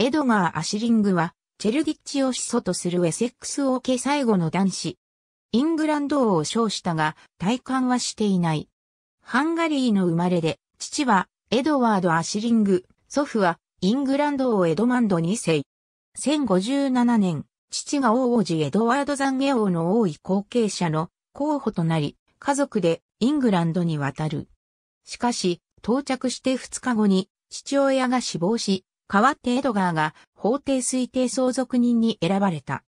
エドガー・アシリングは、チェルディッチを始祖とするエセックス王家最後の男子。イングランド王を称したが、体感はしていない。ハンガリーの生まれで、父はエドワード・アシリング、祖父はイングランド王エドマンド2世。1057年、父が王王子エドワードザンゲ王の王位後継者の候補となり、家族でイングランドに渡る。しかし、到着して2日後に父親が死亡し、代わってエドガーが法廷推定相続人に選ばれた。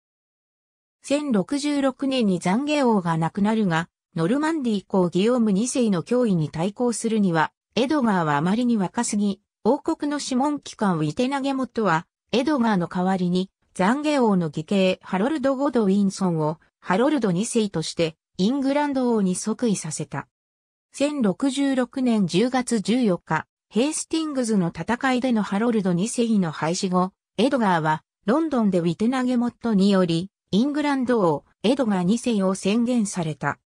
1066年に残下王が亡くなるが、ノルマンディ以降ギオーム2世の脅威に対抗するには、エドガーはあまりに若すぎ、王国の諮問機関ウィテナゲモットは、エドガーの代わりに、残下王の義兄ハロルド・ゴドウィンソンを、ハロルド2世として、イングランド王に即位させた。1066年10月14日、ヘイスティングズの戦いでのハロルド2世の廃止後、エドガーはロンドンでウィテナゲモットにより、イングランド王、エドガー2世を宣言された。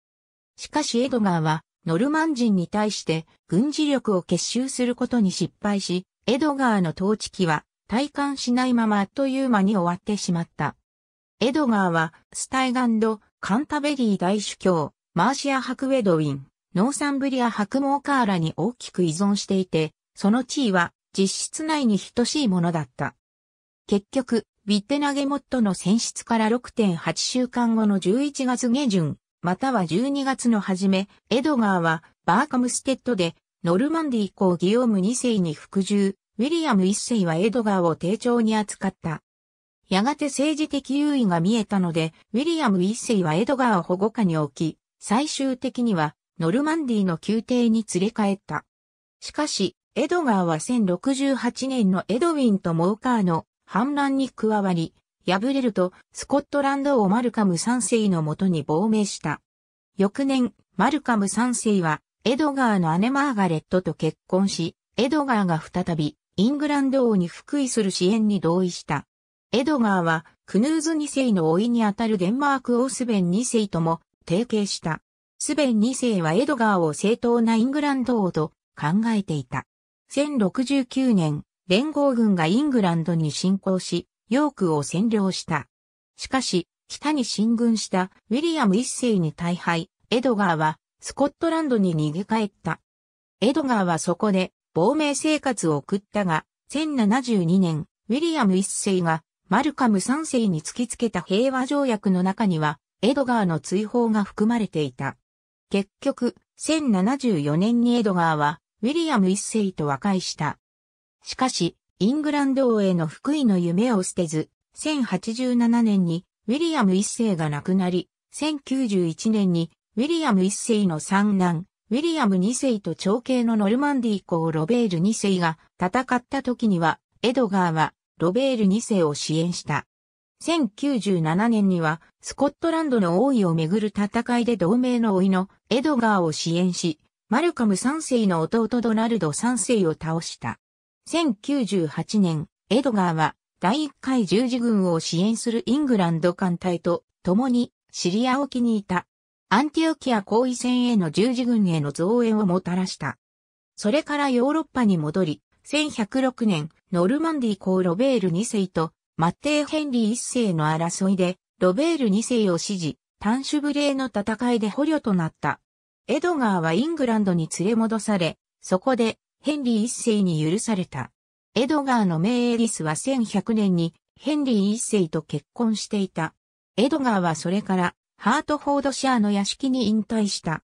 しかしエドガーは、ノルマン人に対して軍事力を結集することに失敗し、エドガーの統治期は体感しないままあっという間に終わってしまった。エドガーは、スタイガンド、カンタベリー大主教、マーシア・ハクウェドウィン、ノーサンブリア・ハクモーカーラに大きく依存していて、その地位は実質内に等しいものだった。結局、ビッテナゲモットの選出から6.8週間後の11月下旬、または12月の初め、エドガーはバーカムステッドでノルマンディ以降ギオーム2世に服従、ウィリアム1世はエドガーを丁重に扱った。やがて政治的優位が見えたので、ウィリアム1世はエドガーを保護下に置き、最終的にはノルマンディの宮廷に連れ帰った。しかし、エドガーは1068年のエドウィンとモーカーの反乱に加わり、敗れるとスコットランド王マルカム3世のもとに亡命した。翌年、マルカム3世はエドガーの姉マーガレットと結婚し、エドガーが再びイングランド王に復位する支援に同意した。エドガーはクヌーズ2世の老いにあたるデンマーク王スベン2世とも提携した。スベン2世はエドガーを正当なイングランド王と考えていた。1069年、連合軍がイングランドに侵攻し、ヨークを占領した。しかし、北に進軍したウィリアム一世に大敗、エドガーはスコットランドに逃げ帰った。エドガーはそこで亡命生活を送ったが、1072年、ウィリアム一世がマルカム三世に突きつけた平和条約の中には、エドガーの追放が含まれていた。結局、1074年にエドガーはウィリアム一世と和解した。しかし、イングランド王への福井の夢を捨てず、1087年にウィリアム一世が亡くなり、1091年にウィリアム一世の三男、ウィリアム二世と長兄のノルマンディー公ロベール二世が戦った時には、エドガーはロベール二世を支援した。1097年にはスコットランドの王位をめぐる戦いで同盟の老いのエドガーを支援し、マルカム3世の弟ドナルド3世を倒した。1098年、エドガーは第1回十字軍を支援するイングランド艦隊と共にシリア沖にいた。アンティオキア後囲戦への十字軍への増援をもたらした。それからヨーロッパに戻り、1106年、ノルマンディ公ロベール2世とマッテー・ヘンリー1世の争いで、ロベール2世を支持、短手無礼の戦いで捕虜となった。エドガーはイングランドに連れ戻され、そこでヘンリー一世に許された。エドガーの名エリスは1100年にヘンリー一世と結婚していた。エドガーはそれからハートフォードシャーの屋敷に引退した。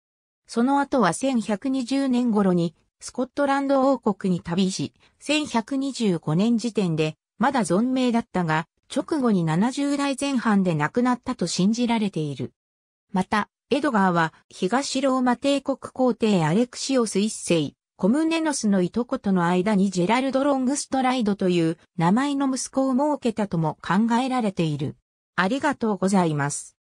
その後は1120年頃にスコットランド王国に旅し、1125年時点でまだ存命だったが、直後に70代前半で亡くなったと信じられている。また、エドガーは東ローマ帝国皇帝アレクシオス一世、コムネノスのいとことの間にジェラルド・ロングストライドという名前の息子を設けたとも考えられている。ありがとうございます。